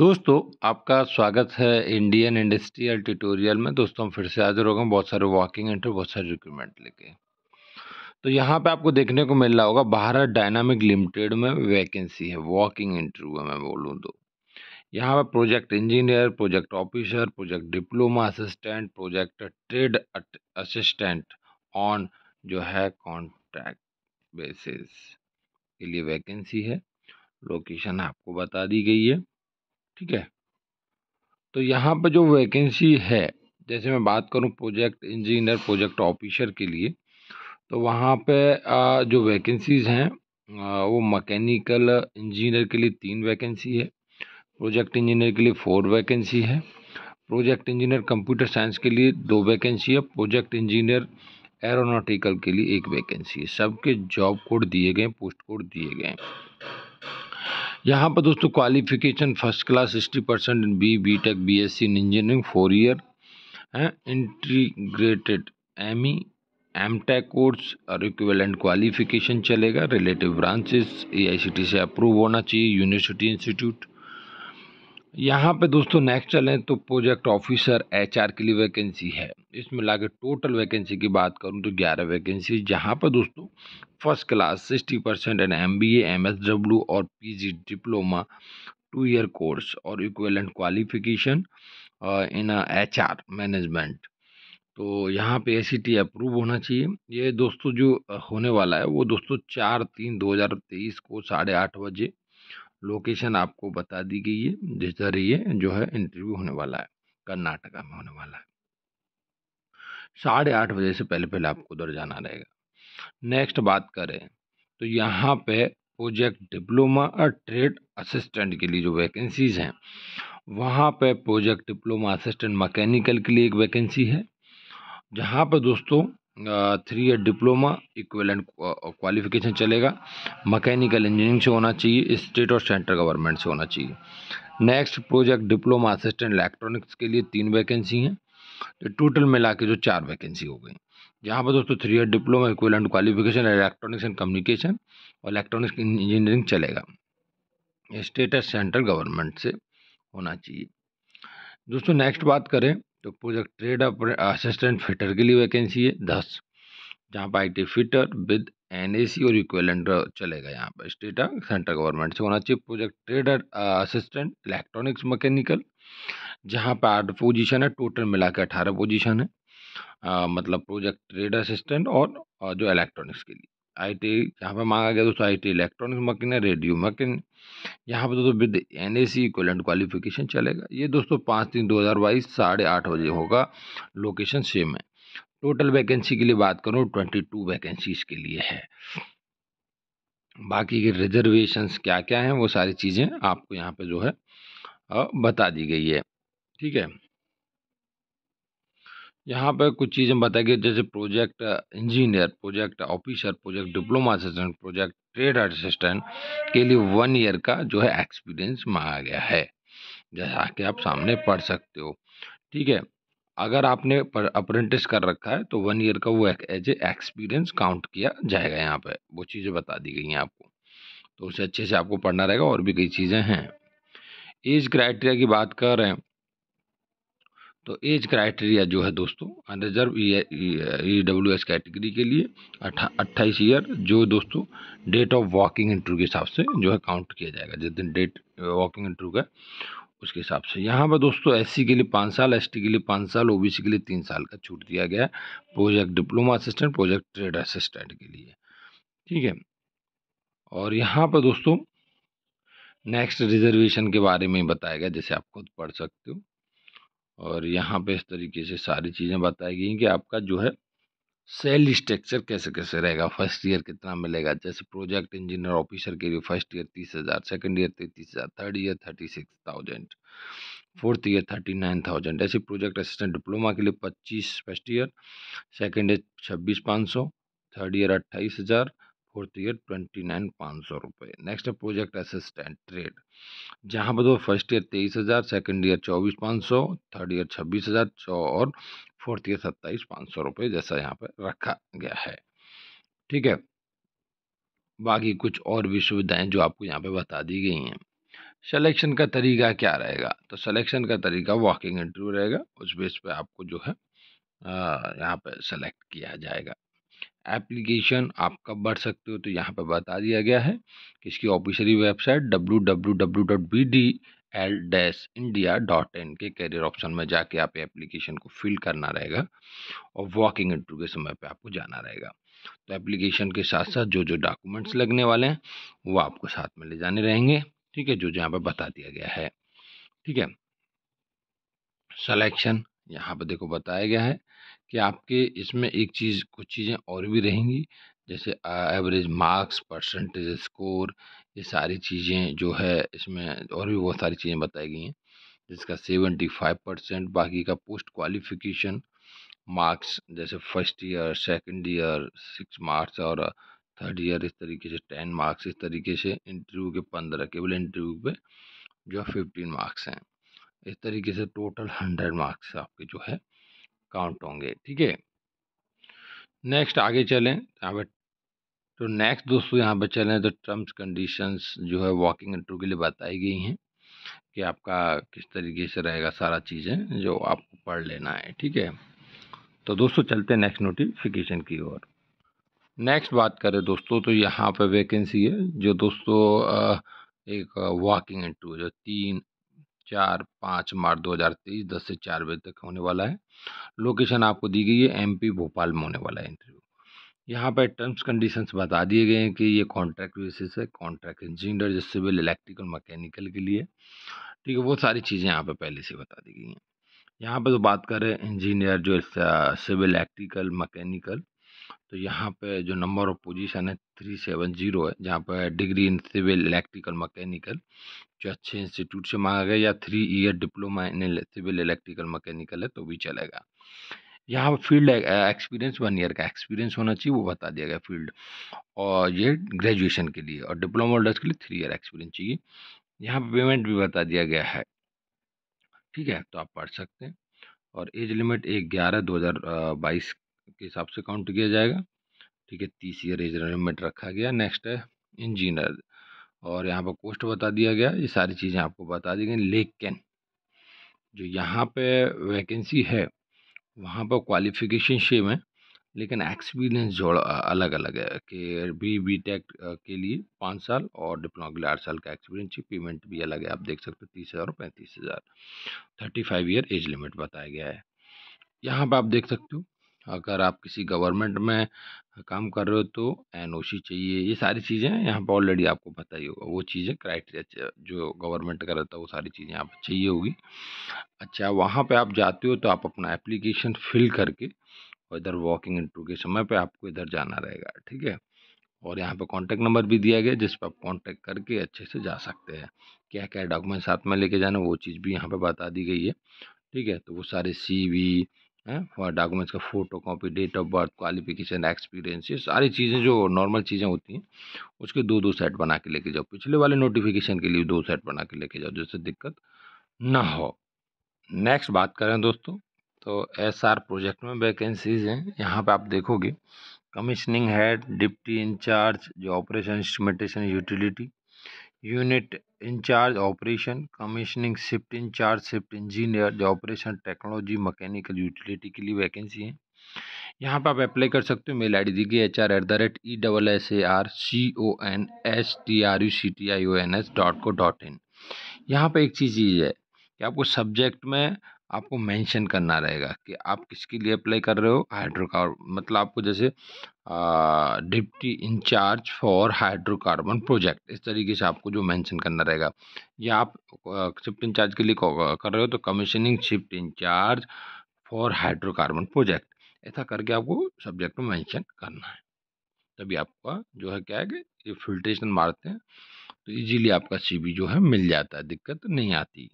दोस्तों आपका स्वागत है इंडियन इंडस्ट्रियल ट्यूटोरियल में दोस्तों हम फिर से हाजिर हो गए बहुत सारे वॉकिंग इंटरव्यू बहुत सारे रिक्रूटमेंट लेके तो यहाँ पे आपको देखने को मिल रहा होगा भारत डायनामिक लिमिटेड में वैकेंसी है वॉकिंग इंटरव्यू मैं बोलूँ तो यहाँ पर project engineer project officer project diploma assistant project trade assistant on जो है कॉन्ट्रैक्ट बेसिस के लिए वैकेंसी है लोकेशन आपको बता दी गई है ठीक है तो यहाँ पर जो वैकेंसी है जैसे मैं बात करूँ प्रोजेक्ट इंजीनियर प्रोजेक्ट ऑफिसर के लिए तो वहाँ पे जो वैकेंसीज़ हैं वो मैकेनिकल इंजीनियर के लिए तीन वैकेंसी है प्रोजेक्ट इंजीनियर के लिए फोर वैकेंसी है प्रोजेक्ट इंजीनियर कंप्यूटर साइंस के लिए दो वैकेंसी है प्रोजेक्ट इंजीनियर एरोनॉटिकल के लिए एक वैकेंसी है सबके जॉब कोड दिए गए पोस्ट कोड दिए गए यहाँ पर दोस्तों qualification first class sixty percent in B B tech B S C in engineering four year हैं integrated M E M tech course और इक्विवेलेंट क्वालिफिकेशन चलेगा relative branches A I C T से approve होना चाहिए university institute यहाँ पे दोस्तों next चलें तो प्रोजेक्ट ऑफिसर एचआर के लिए वैकेंसी है इसमें लाके टोटल वैकेंसी की बात करूँ तो ग्यारह वैकेंसी जहाँ पर दोस्तों first class sixty percent and M B M S W और P G diploma two year course और equivalent qualification in H R management तो यहाँ पे ए अप्रूव e होना चाहिए ये दोस्तों जो uh, होने वाला है वो दोस्तों चार तीन दो हज़ार तेईस को साढ़े आठ बजे लोकेशन आपको बता दी गई है जिधर ये जो है इंटरव्यू होने वाला है कर्नाटका में होने वाला है साढ़े आठ बजे से पहले पहले आपको उधर जाना रहेगा नेक्स्ट बात करें तो यहाँ पे प्रोजेक्ट डिप्लोमा और ट्रेड असिस्टेंट के लिए जो वैकेंसीज़ हैं वहाँ पे प्रोजेक्ट डिप्लोमा असिस्टेंट मैकेनिकल के लिए एक वैकेंसी है जहाँ पर दोस्तों three year diploma equivalent qualification चलेगा मैकेनिकल इंजीनियरिंग से होना चाहिए स्टेट और सेंट्रल गवर्नमेंट से होना चाहिए next project diploma assistant electronics के लिए तीन वैकेंसी हैं तो टोटल मिला के जो चार वैकेंसी हो गई जहाँ पर दोस्तों three year diploma equivalent qualification electronics and communication और इलेक्ट्रॉनिक्स इंजीनियरिंग चलेगा स्टेट और सेंट्रल गवर्नमेंट से होना चाहिए दोस्तों नेक्स्ट बात करें तो प्रोजेक्ट ट्रेड असिस्टेंट फिटर के लिए वैकेंसी है दस जहाँ पर आई फिटर विद एनएसी और इक्वेलेंट चलेगा यहाँ पर स्टेट सेंट्रल गवर्नमेंट से होना चाहिए project trader assistant electronics mechanical जहाँ पर आठ पोजीशन है टोटल मिला के अठारह पोजिशन है आ, मतलब प्रोजेक्ट ट्रेड असिस्टेंट और, और जो इलेक्ट्रॉनिक्स के लिए आई टी यहाँ पर मांगा गया दोस्तों आई टी इलेक्ट्रॉनिक्स मकीन है रेडियो मकीन यहाँ पर दोस्तों with N A C equivalent qualification चलेगा ये दोस्तों पाँच तीन दो हज़ार बाईस साढ़े आठ बजे होगा लोकेशन सेम है टोटल वैकेंसी के लिए बात करूँ ट्वेंटी टू वैकेंसीज के लिए है बाकी के रिजर्वेशंस क्या क्या हैं वो सारी चीज़ें आपको यहाँ पे जो है बता दी गई है ठीक है यहाँ पर कुछ चीज़ें बताई गई जैसे project engineer project officer project diploma assistant project trade assistant के लिए वन ईयर का जो है एक्सपीरियंस मांगा गया है जैसा कि आप सामने पढ़ सकते हो ठीक है अगर आपने अप्रेंटिस कर रखा है तो वन ईयर का वो एज ए एक्सपीरियंस काउंट किया जाएगा यहाँ पर वो चीज़ें बता दी गई हैं आपको तो उसे अच्छे से आपको पढ़ना रहेगा और भी कई चीज़ें हैं एज क्राइटेरिया की बात कर रहे हैं तो एज क्राइटेरिया जो है दोस्तों unreserved E W S category के लिए अट्ठाईस ईयर जो दोस्तों डेट ऑफ वॉकिंग इंटरव्यू के हिसाब से जो है काउंट किया जाएगा जिस दिन डेट वॉकिंग इंटरव्यू का उसके हिसाब से यहाँ पर दोस्तों एस के लिए पाँच साल एस के लिए पाँच साल ओ के लिए तीन साल का छूट दिया गया है project diploma assistant project trade assistant के लिए ठीक है और यहाँ पर दोस्तों नेक्स्ट रिजर्वेशन के बारे में बताया गया जैसे आप खुद पढ़ सकते हो और यहाँ पे इस तरीके से सारी चीज़ें बताई गई कि आपका जो है सेल स्ट्रक्चर कैसे कैसे रहेगा फर्स्ट ईयर कितना मिलेगा जैसे प्रोजेक्ट इंजीनियर ऑफिसर के लिए फर्स्ट ईयर तीस हज़ार सेकेंड ईयर तैंतीस हज़ार third year thirty six thousand fourth year thirty nine thousand ऐसे प्रोजेक्ट असिस्टेंट डिप्लोमा के लिए पच्चीस फर्स्ट ईयर सेकेंड ईयर छब्बीस पाँच सौ थर्ड ईयर अट्ठाईस हज़ार फोर्थ ईयर ट्वेंटी नाइन पाँच सौ रुपये नेक्स्ट है प्रोजेक्ट असिस्टेंट ट्रेड जहाँ पर दो फर्स्ट ईयर तेईस हज़ार सेकेंड ईयर चौबीस पाँच सौ थर्ड ईयर छब्बीस हज़ार सौ और फोर्थ ईयर सत्ताईस पाँच सौ रुपये जैसा यहाँ पर रखा गया है ठीक है बाकी कुछ और भी सुविधाएँ जो आपको यहाँ पर बता दी गई हैं सेलेक्शन का तरीका क्या रहेगा तो सलेक्शन का तरीका वॉकिंग इंटरव्यू रहेगा उस बेस पर आपको जो है यहाँ पर सेलेक्ट किया जाएगा एप्लीकेशन आप कब भर सकते हो तो यहाँ पर बता दिया गया है कि इसकी officially website W W W dot B D L dash India dot in के करियर ऑप्शन में जाके आप एप्लीकेशन को फिल करना रहेगा और वॉकिंग इंटरव्यू के समय पे आपको जाना रहेगा तो एप्लीकेशन के साथ साथ जो जो डॉक्यूमेंट्स लगने वाले हैं वो आपको साथ में ले जाने रहेंगे ठीक है जो यहाँ पर बता दिया गया है ठीक है सलेक्शन यहाँ पर देखो बताया गया है कि आपके इसमें एक चीज़ कुछ चीज़ें और भी रहेंगी जैसे एवरेज मार्क्स परसेंटेज स्कोर ये सारी चीज़ें जो है इसमें और भी बहुत सारी चीज़ें बताई गई हैं जिसका सेवेंटी फाइव परसेंट बाकी का पोस्ट क्वालिफिकेशन मार्क्स जैसे first year second year six marks और थर्ड ईयर इस तरीके से टेन मार्क्स इस तरीके से इंटरव्यू के पंद्रह केवल इंटरव्यू पे जो फिफ्टीन मार्क्स हैं इस तरीके से टोटल हंड्रेड मार्क्स आपके जो है काउंट होंगे ठीक है नेक्स्ट आगे चलें यहाँ पर तो नेक्स्ट दोस्तों यहाँ पर चलें तो टर्म्स कंडीशंस जो है वॉकिंग इंटरव्यू के लिए बताई गई हैं कि आपका किस तरीके से रहेगा सारा चीज़ें जो आपको पढ़ लेना है ठीक है तो दोस्तों चलते हैं नेक्स्ट नोटिफिकेशन की ओर नेक्स्ट बात करें दोस्तों तो यहाँ पर वैकेंसी है जो दोस्तों एक वॉकिंग इंटरव्यू जो तीन चार पाँच मार्च दो हज़ार तेईस दस से चार बजे तक होने वाला है लोकेशन आपको दी गई है एमपी भोपाल में होने वाला है इंटरव्यू यहाँ पर टर्म्स कंडीशंस बता दिए गए हैं कि ये कॉन्ट्रैक्ट बेसिस है कॉन्ट्रैक्ट इंजीनियर जो सिविल इलेक्ट्रिकल मैकेनिकल के लिए ठीक है वो सारी चीज़ें यहाँ पर पहले से बता दी गई हैं यहाँ पर तो जो बात करें इंजीनियर जो सिविल इलेक्ट्रिकल मकैनिकल तो यहाँ पे जो नंबर ऑफ पोजीशन है थ्री सेवन जीरो है जहाँ पर degree in civil electrical mechanical जो अच्छे इंस्टीट्यूट से मांगा गया या three year diploma in civil electrical mechanical है तो भी चलेगा यहाँ पर फील्ड एक्सपीरियंस वन ईयर का एक्सपीरियंस होना चाहिए वो बता दिया गया फील्ड और ये ग्रेजुएशन के लिए और डिप्लोमा होल्डर्स के लिए थ्री ईयर एक्सपीरियंस चाहिए यहाँ पर पेमेंट भी बता दिया गया है ठीक है तो आप पढ़ सकते हैं और एज लिमिट एक ग्यारह दो हज़ार बाईस के हिसाब से काउंट किया जाएगा ठीक है तीस ईयर एज लिमिट रखा गया नेक्स्ट है इंजीनियर और यहाँ पर कोस्ट बता दिया गया ये सारी चीज़ें आपको बता दी गई लेकिन जो यहाँ पे वैकेंसी है वहाँ पर क्वालिफिकेशन सेम है लेकिन एक्सपीरियंस जोड़ अलग अलग है कि बी बी टेक के लिए पाँच साल और डिप्लोमा के लिए आठ साल का एक्सपीरियंस है पेमेंट भी अलग है आप देख सकते हो तीस हज़ार और पैंतीस हज़ार thirty five year age limit बताया गया है यहाँ पर आप देख सकते हो अगर आप किसी गवर्नमेंट में काम कर रहे हो तो एन चाहिए ये सारी चीज़ें यहाँ पर ऑलरेडी आपको पता ही होगा वो चीज़ें क्राइटेरिया जो गवर्नमेंट का रहता है वो सारी चीज़ें यहाँ पर चाहिए होगी अच्छा वहाँ पे आप जाते हो तो आप अपना एप्लीकेशन फिल करके और इधर वॉकिंग इंटरव्यू के समय पे आपको इधर जाना रहेगा ठीक है और यहाँ पर कॉन्टैक्ट नंबर भी दिया गया जिस पर आप कॉन्टैक्ट करके अच्छे से जा सकते हैं क्या क्या डॉक्यूमेंट साथ में लेके जाना वो चीज़ भी यहाँ पर बता दी गई है ठीक है तो वो सारे सी फॉर डॉक्यूमेंट्स का photo copy date of birth qualification experience ये सारी चीज़ें जो नॉर्मल चीज़ें होती हैं उसके दो दो सेट बना के लेके जाओ पिछले वाले नोटिफिकेशन के लिए दो सेट बना के लेके जाओ जिससे दिक्कत ना हो नेक्स्ट बात करें दोस्तों तो एस आर प्रोजेक्ट में वैकेंसीज हैं यहाँ पे आप देखोगे कमिश्निंग हैड डिप्टी इंचार्ज जो operation instrumentation utility unit in charge operation commissioning shift in charge shift engineer जो ऑपरेशन टेक्नोलॉजी मैकेनिकल यूटिलिटी के लिए वैकेंसी है यहाँ पर आप अप्लाई कर सकते हो मेल आई डी दी गई H R at the rate E double S A R C O N S T R U C T I O N S dot co dot in यहाँ पर एक चीज़ ये है कि आपको सब्जेक्ट में आपको मेंशन करना रहेगा कि आप किसके लिए अप्लाई कर रहे हो हाइड्रोकार्बन मतलब आपको जैसे deputy in charge for hydrocarbon project इस तरीके से आपको जो मेंशन करना रहेगा या आप शिफ्ट इंचार्ज के लिए कर रहे हो तो commissioning shift in charge for hydrocarbon project ऐसा करके आपको सब्जेक्ट में मैंशन करना है तभी आपका जो है क्या है कि ये फिल्ट्रेशन मारते हैं तो ईजीली आपका सी जो है मिल जाता है दिक्कत नहीं आती